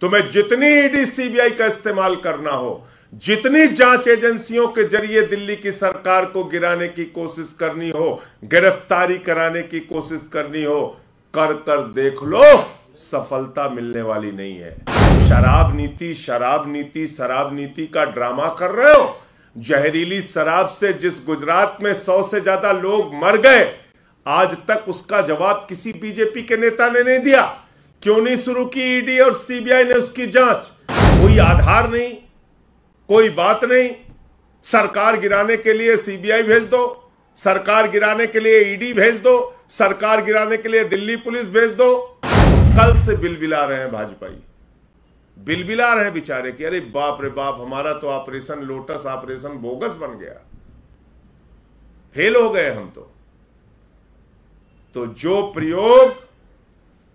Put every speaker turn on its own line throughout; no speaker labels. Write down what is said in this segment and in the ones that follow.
तुम्हें तो जितनी ईडी सीबीआई का इस्तेमाल करना हो जितनी जांच एजेंसियों के जरिए दिल्ली की सरकार को गिराने की कोशिश करनी हो गिरफ्तारी कराने की कोशिश करनी हो कर कर देख लो सफलता मिलने वाली नहीं है शराब नीति शराब नीति शराब नीति का ड्रामा कर रहे हो जहरीली शराब से जिस गुजरात में सौ से ज्यादा लोग मर गए आज तक उसका जवाब किसी बीजेपी के नेता ने नहीं दिया क्यों नहीं शुरू की ईडी और सीबीआई ने उसकी जांच कोई आधार नहीं कोई बात नहीं सरकार गिराने के लिए सीबीआई भेज दो सरकार गिराने के लिए ईडी भेज दो सरकार गिराने के लिए दिल्ली पुलिस भेज दो कल से बिलबिला रहे हैं भाजपाई बिलबिला रहे हैं बेचारे कि अरे बाप रे बाप हमारा तो ऑपरेशन लोटस ऑपरेशन बोगस बन गया फेल हो गए हम तो, तो जो प्रयोग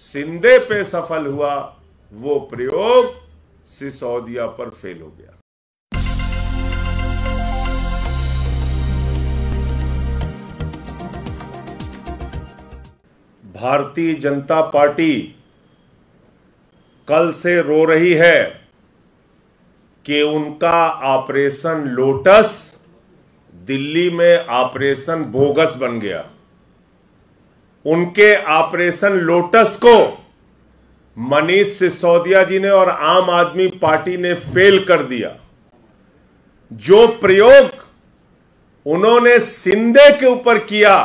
सिंधे पे सफल हुआ वो प्रयोग सिसोदिया पर फेल हो गया भारतीय जनता पार्टी कल से रो रही है कि उनका ऑपरेशन लोटस दिल्ली में ऑपरेशन बोगस बन गया उनके ऑपरेशन लोटस को मनीष सिसोदिया जी ने और आम आदमी पार्टी ने फेल कर दिया जो प्रयोग उन्होंने सिंधे के ऊपर किया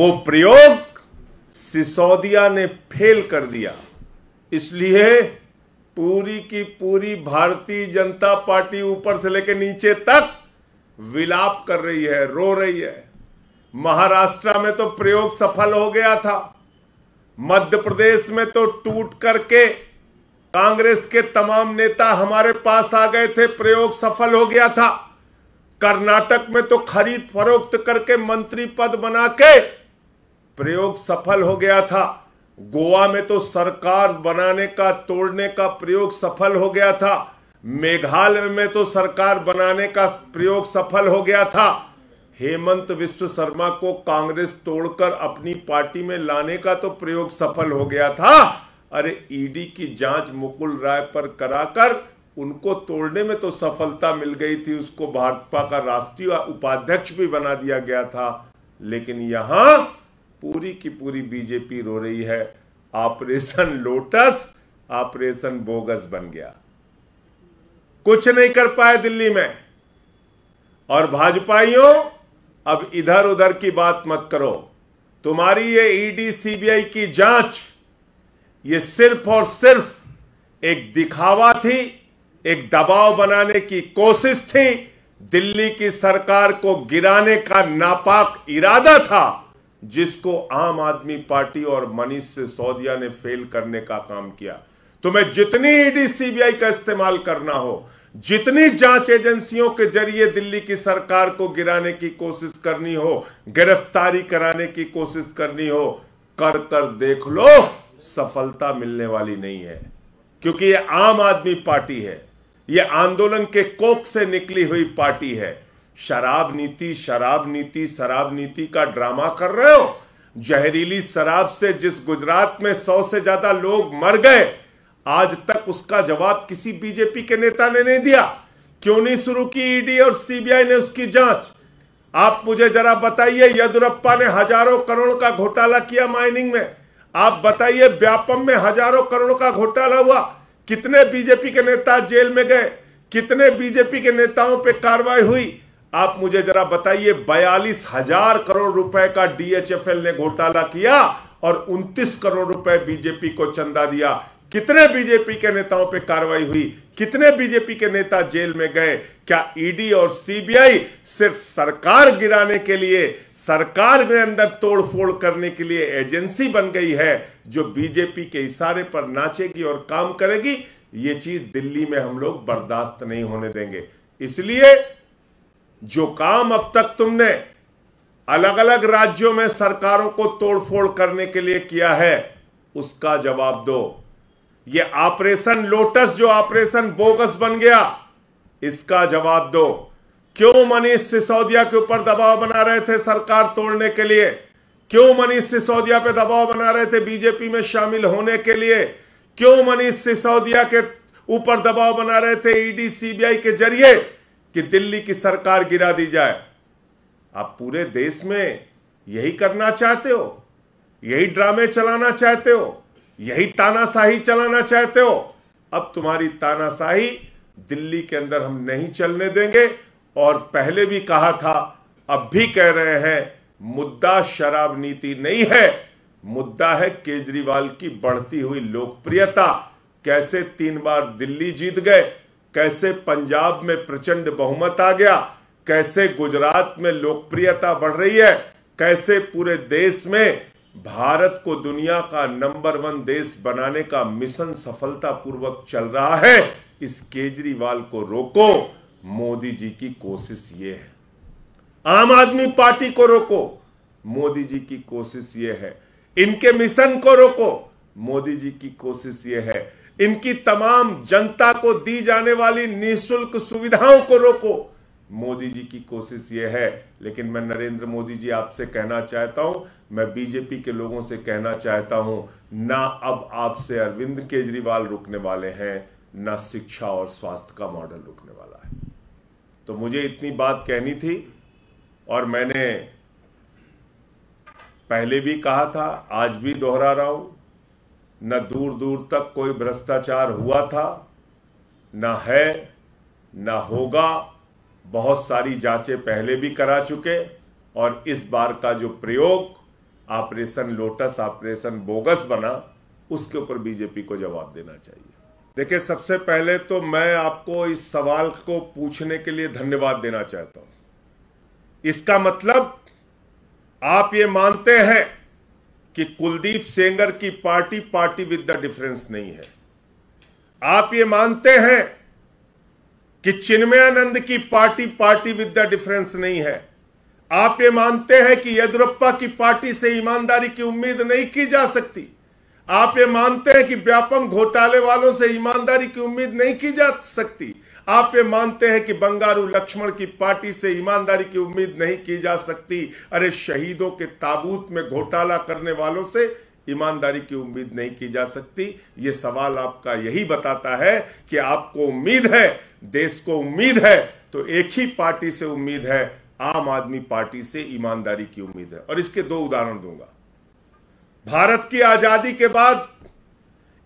वो प्रयोग सिसोदिया ने फेल कर दिया इसलिए पूरी की पूरी भारतीय जनता पार्टी ऊपर से लेकर नीचे तक विलाप कर रही है रो रही है महाराष्ट्र में तो प्रयोग सफल हो गया था मध्य प्रदेश में तो टूट करके कांग्रेस के तमाम नेता हमारे पास आ गए थे प्रयोग सफल हो गया था कर्नाटक में तो खरीद फरोख्त करके मंत्री पद बना के प्रयोग सफल हो गया था गोवा में तो सरकार बनाने का तोड़ने का प्रयोग सफल हो गया था मेघालय में तो सरकार बनाने का प्रयोग सफल हो गया था हेमंत विश्व शर्मा को कांग्रेस तोड़कर अपनी पार्टी में लाने का तो प्रयोग सफल हो गया था अरे ईडी की जांच मुकुल राय पर कराकर उनको तोड़ने में तो सफलता मिल गई थी उसको भाजपा का राष्ट्रीय उपाध्यक्ष भी बना दिया गया था लेकिन यहां पूरी की पूरी बीजेपी रो रही है ऑपरेशन लोटस ऑपरेशन बोगस बन गया कुछ नहीं कर पाए दिल्ली में और भाजपाइयों अब इधर उधर की बात मत करो तुम्हारी ये ईडी e सीबीआई की जांच ये सिर्फ और सिर्फ एक दिखावा थी एक दबाव बनाने की कोशिश थी दिल्ली की सरकार को गिराने का नापाक इरादा था जिसको आम आदमी पार्टी और मनीष सिसोदिया ने फेल करने का काम किया तुम्हें जितनी ईडी e सीबीआई का इस्तेमाल करना हो जितनी जांच एजेंसियों के जरिए दिल्ली की सरकार को गिराने की कोशिश करनी हो गिरफ्तारी कराने की कोशिश करनी हो कर कर देख लो सफलता मिलने वाली नहीं है क्योंकि यह आम आदमी पार्टी है यह आंदोलन के कोक से निकली हुई पार्टी है शराब नीति शराब नीति शराब नीति का ड्रामा कर रहे हो जहरीली शराब से जिस गुजरात में सौ से ज्यादा लोग मर गए आज तक उसका जवाब किसी बीजेपी के नेता ने नहीं दिया क्यों नहीं शुरू की ईडी e और सीबीआई ने उसकी जांच आप मुझे जरा बताइए येदुरप्पा ने हजारों करोड़ का घोटाला किया माइनिंग में आप बताइए व्यापम में हजारों करोड़ का घोटाला हुआ कितने बीजेपी के नेता जेल में गए कितने बीजेपी के नेताओं पे कार्रवाई हुई आप मुझे जरा बताइए बयालीस हजार करोड़ रुपए का डीएचएफएल ने घोटाला किया और 29 करोड़ रुपए बीजेपी को चंदा दिया कितने बीजेपी के नेताओं पे कार्रवाई हुई कितने बीजेपी के नेता जेल में गए क्या ईडी और सीबीआई सिर्फ सरकार गिराने के लिए सरकार में अंदर तोड़फोड़ करने के लिए एजेंसी बन गई है जो बीजेपी के इशारे पर नाचेगी और काम करेगी ये चीज दिल्ली में हम लोग बर्दाश्त नहीं होने देंगे इसलिए जो काम अब तक तुमने अलग अलग राज्यों में सरकारों को तोड़फोड़ करने के लिए किया है उसका जवाब दो ये ऑपरेशन लोटस जो ऑपरेशन बोगस बन गया इसका जवाब दो क्यों मनीष सिसोदिया के ऊपर दबाव बना रहे थे सरकार तोड़ने के लिए क्यों मनीष सिसोदिया पे दबाव बना रहे थे बीजेपी में शामिल होने के लिए क्यों मनीष सिसोदिया के ऊपर दबाव बना रहे थे ईडी सीबीआई के जरिए कि दिल्ली की सरकार गिरा दी जाए आप पूरे देश में यही करना चाहते हो यही ड्रामे चलाना चाहते हो यही तानाशाही चलाना चाहते हो अब तुम्हारी तानाशाही दिल्ली के अंदर हम नहीं चलने देंगे और पहले भी कहा था अब भी कह रहे हैं मुद्दा शराब नीति नहीं है मुद्दा है केजरीवाल की बढ़ती हुई लोकप्रियता कैसे तीन बार दिल्ली जीत गए कैसे पंजाब में प्रचंड बहुमत आ गया कैसे गुजरात में लोकप्रियता बढ़ रही है कैसे पूरे देश में भारत को दुनिया का नंबर वन देश बनाने का मिशन सफलतापूर्वक चल रहा है इस केजरीवाल को रोको मोदी जी की कोशिश ये है आम आदमी पार्टी को रोको मोदी जी की कोशिश ये है इनके मिशन को रोको मोदी जी की कोशिश ये है इनकी तमाम जनता को दी जाने वाली निशुल्क सुविधाओं को रोको मोदी जी की कोशिश ये है लेकिन मैं नरेंद्र मोदी जी आपसे कहना चाहता हूं मैं बीजेपी के लोगों से कहना चाहता हूं ना अब आपसे अरविंद केजरीवाल रुकने वाले हैं ना शिक्षा और स्वास्थ्य का मॉडल रुकने वाला है तो मुझे इतनी बात कहनी थी और मैंने पहले भी कहा था आज भी दोहरा रहा हूं न दूर दूर तक कोई भ्रष्टाचार हुआ था ना है ना होगा बहुत सारी जांचें पहले भी करा चुके और इस बार का जो प्रयोग ऑपरेशन लोटस ऑपरेशन बोगस बना उसके ऊपर बीजेपी को जवाब देना चाहिए देखिए सबसे पहले तो मैं आपको इस सवाल को पूछने के लिए धन्यवाद देना चाहता हूं इसका मतलब आप ये मानते हैं कि कुलदीप सेंगर की party party with the difference नहीं है आप ये मानते हैं कि चिन्मयानंद की party party with the difference नहीं है आप ये मानते हैं कि येदुरप्पा की पार्टी से ईमानदारी की उम्मीद नहीं की जा सकती आप ये मानते हैं कि व्यापम घोटाले वालों से ईमानदारी की उम्मीद नहीं की जा सकती आप ये मानते हैं कि बंगारू लक्ष्मण की पार्टी से ईमानदारी की उम्मीद नहीं की जा सकती अरे शहीदों के ताबूत में घोटाला करने वालों से ईमानदारी की उम्मीद नहीं की जा सकती ये सवाल आपका यही बताता है कि आपको उम्मीद है देश को उम्मीद है तो एक ही पार्टी से उम्मीद है आम आदमी पार्टी से ईमानदारी की उम्मीद है और इसके दो उदाहरण दूंगा भारत की आजादी के बाद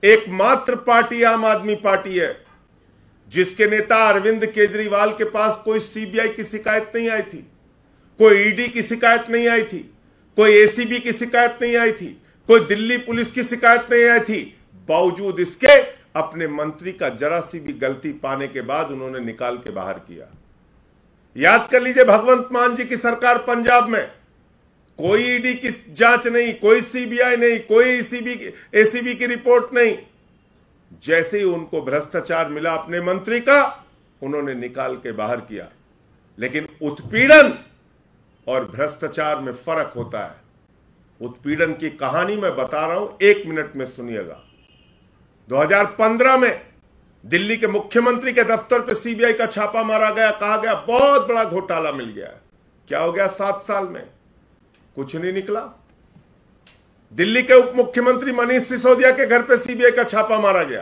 एकमात्र पार्टी आम आदमी पार्टी है जिसके नेता अरविंद केजरीवाल के पास कोई सीबीआई की शिकायत नहीं आई थी कोई ईडी की शिकायत नहीं आई थी कोई एसीबी की शिकायत नहीं आई थी कोई दिल्ली पुलिस की शिकायत नहीं आई थी बावजूद इसके अपने मंत्री का जरा सी भी गलती पाने के बाद उन्होंने निकाल के बाहर किया याद कर लीजिए भगवंत मान जी की सरकार पंजाब में कोई ईडी की जांच नहीं कोई सीबीआई नहीं कोई सीबी एसीबी की रिपोर्ट नहीं जैसे ही उनको भ्रष्टाचार मिला अपने मंत्री का उन्होंने निकाल के बाहर किया लेकिन उत्पीड़न और भ्रष्टाचार में फर्क होता है उत्पीड़न की कहानी मैं बता रहा हूं एक मिनट में सुनिएगा 2015 में दिल्ली के मुख्यमंत्री के दफ्तर पर सीबीआई का छापा मारा गया कहा गया बहुत बड़ा घोटाला मिल गया क्या हो गया सात साल में कुछ नहीं निकला दिल्ली के उप मुख्यमंत्री मनीष सिसोदिया के घर पर सीबीआई का छापा मारा गया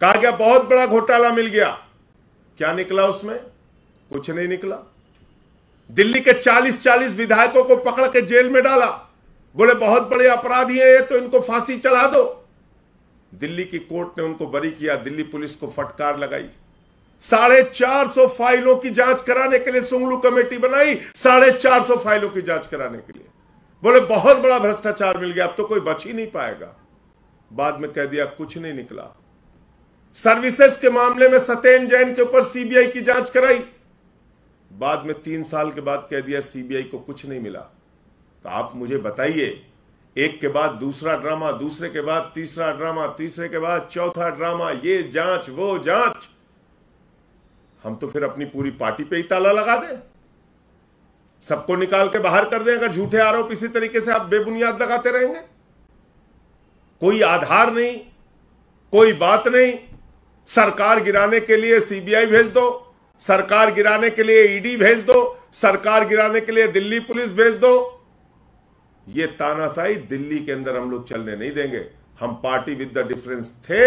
कहा गया बहुत बड़ा घोटाला मिल गया क्या निकला उसमें कुछ नहीं निकला दिल्ली के 40 40 विधायकों को पकड़ के जेल में डाला बोले बहुत बड़े अपराधी हैं ये तो इनको फांसी चढ़ा दो दिल्ली की कोर्ट ने उनको बरी किया दिल्ली पुलिस को फटकार लगाई साढ़े चार सौ फाइलों की जांच कराने के लिए सुंगलू कमेटी बनाई साढ़े चार सौ फाइलों की जांच कराने के लिए बोले बहुत बड़ा भ्रष्टाचार मिल गया अब तो कोई बच ही नहीं पाएगा बाद में कह दिया कुछ नहीं निकला सर्विसेज के मामले में सत्येन जैन के ऊपर सीबीआई की जांच कराई बाद में तीन साल के बाद कह दिया सीबीआई को कुछ नहीं मिला तो आप मुझे बताइए एक के बाद दूसरा ड्रामा दूसरे के बाद तीसरा ड्रामा तीसरे के बाद चौथा ड्रामा ये जांच वो जांच हम तो फिर अपनी पूरी पार्टी पे ही ताला लगा दें सबको निकाल के बाहर कर दें अगर झूठे आरोप इसी तरीके से आप बेबुनियाद लगाते रहेंगे कोई आधार नहीं कोई बात नहीं सरकार गिराने के लिए सीबीआई भेज दो सरकार गिराने के लिए ईडी भेज दो सरकार गिराने के लिए दिल्ली पुलिस भेज दो ये तानाशाही दिल्ली के अंदर हम लोग चलने नहीं देंगे हम पार्टी विद द डिफरेंस थे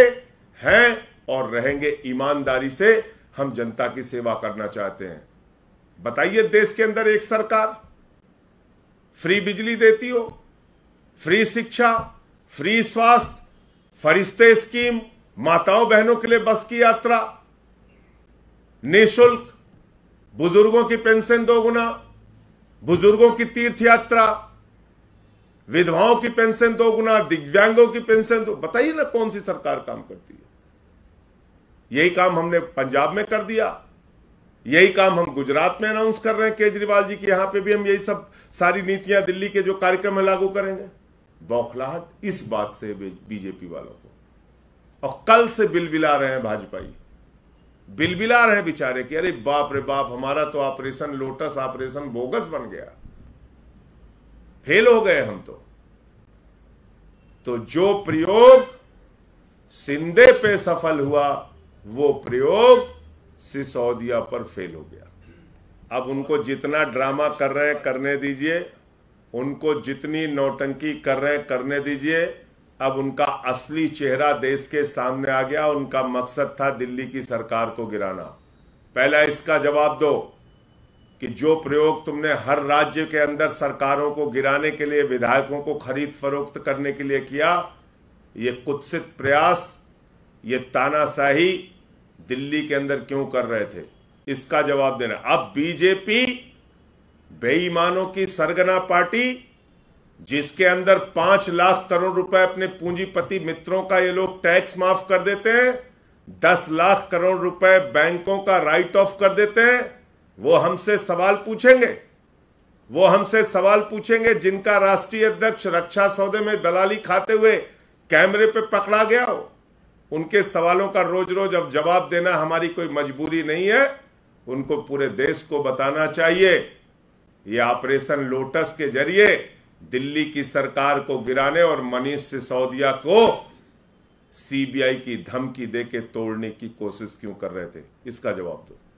हैं और रहेंगे ईमानदारी से हम जनता की सेवा करना चाहते हैं बताइए देश के अंदर एक सरकार फ्री बिजली देती हो फ्री शिक्षा फ्री स्वास्थ्य फरिश्ते स्कीम माताओं बहनों के लिए बस की यात्रा निशुल्क बुजुर्गों की पेंशन दोगुना बुजुर्गों की तीर्थ यात्रा विधवाओं की पेंशन दो गुना दिव्यांगों की पेंशन दो बताइए ना कौन सी सरकार काम करती है यही काम हमने पंजाब में कर दिया यही काम हम गुजरात में अनाउंस कर रहे हैं केजरीवाल जी की यहां पे भी हम यही सब सारी नीतियां दिल्ली के जो कार्यक्रम है लागू करेंगे बौखलाहट इस बात से बीजेपी वालों को और कल से बिलबिला रहे हैं भाजपाई बिलबिला रहे बेचारे कि अरे बाप रे बाप हमारा तो ऑपरेशन लोटस ऑपरेशन बोगस बन गया फेल हो गए हम तो तो जो प्रयोग सिंधे पे सफल हुआ वो प्रयोग सिसोदिया पर फेल हो गया अब उनको जितना ड्रामा कर रहे हैं करने दीजिए उनको जितनी नौटंकी कर रहे हैं करने दीजिए अब उनका असली चेहरा देश के सामने आ गया उनका मकसद था दिल्ली की सरकार को गिराना पहला इसका जवाब दो कि जो प्रयोग तुमने हर राज्य के अंदर सरकारों को गिराने के लिए विधायकों को खरीद फरोख्त करने के लिए किया ये कुत्सित प्रयास ये तानाशाही दिल्ली के अंदर क्यों कर रहे थे इसका जवाब देना अब बीजेपी बेईमानों की सरगना पार्टी जिसके अंदर पांच लाख करोड़ रुपए अपने पूंजीपति मित्रों का ये लोग टैक्स माफ कर देते हैं दस लाख करोड़ रुपए बैंकों का राइट ऑफ कर देते हैं वो हमसे सवाल पूछेंगे वो हमसे सवाल पूछेंगे जिनका राष्ट्रीय अध्यक्ष रक्षा सौदे में दलाली खाते हुए कैमरे पे पकड़ा गया हो उनके सवालों का रोज रोज अब जवाब देना हमारी कोई मजबूरी नहीं है उनको पूरे देश को बताना चाहिए ये ऑपरेशन लोटस के जरिए दिल्ली की सरकार को गिराने और मनीष सिसोदिया को सीबीआई की धमकी देके तोड़ने की कोशिश क्यों कर रहे थे इसका जवाब दो